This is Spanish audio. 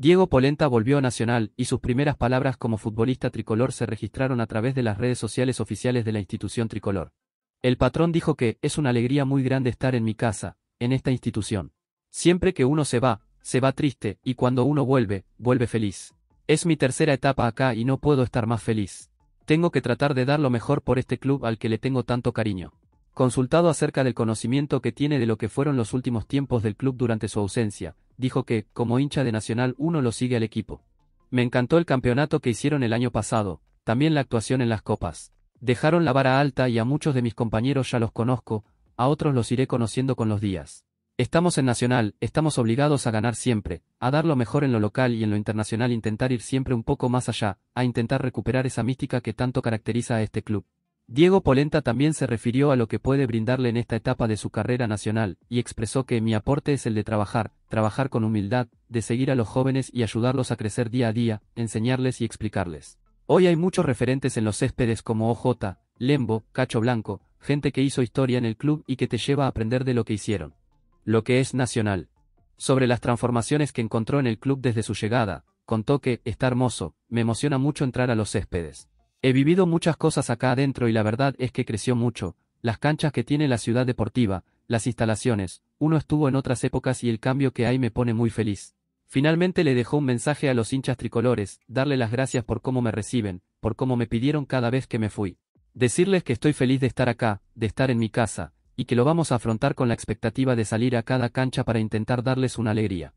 Diego Polenta volvió a Nacional y sus primeras palabras como futbolista tricolor se registraron a través de las redes sociales oficiales de la institución tricolor. El patrón dijo que es una alegría muy grande estar en mi casa, en esta institución. Siempre que uno se va, se va triste y cuando uno vuelve, vuelve feliz. Es mi tercera etapa acá y no puedo estar más feliz. Tengo que tratar de dar lo mejor por este club al que le tengo tanto cariño. Consultado acerca del conocimiento que tiene de lo que fueron los últimos tiempos del club durante su ausencia, dijo que, como hincha de Nacional uno lo sigue al equipo. Me encantó el campeonato que hicieron el año pasado, también la actuación en las copas. Dejaron la vara alta y a muchos de mis compañeros ya los conozco, a otros los iré conociendo con los días. Estamos en Nacional, estamos obligados a ganar siempre, a dar lo mejor en lo local y en lo internacional, intentar ir siempre un poco más allá, a intentar recuperar esa mística que tanto caracteriza a este club. Diego Polenta también se refirió a lo que puede brindarle en esta etapa de su carrera nacional, y expresó que mi aporte es el de trabajar, trabajar con humildad, de seguir a los jóvenes y ayudarlos a crecer día a día, enseñarles y explicarles. Hoy hay muchos referentes en los céspedes como OJ, Lembo, Cacho Blanco, gente que hizo historia en el club y que te lleva a aprender de lo que hicieron. Lo que es nacional. Sobre las transformaciones que encontró en el club desde su llegada, contó que, está hermoso, me emociona mucho entrar a los céspedes. He vivido muchas cosas acá adentro y la verdad es que creció mucho, las canchas que tiene la ciudad deportiva, las instalaciones, uno estuvo en otras épocas y el cambio que hay me pone muy feliz. Finalmente le dejó un mensaje a los hinchas tricolores, darle las gracias por cómo me reciben, por cómo me pidieron cada vez que me fui. Decirles que estoy feliz de estar acá, de estar en mi casa, y que lo vamos a afrontar con la expectativa de salir a cada cancha para intentar darles una alegría.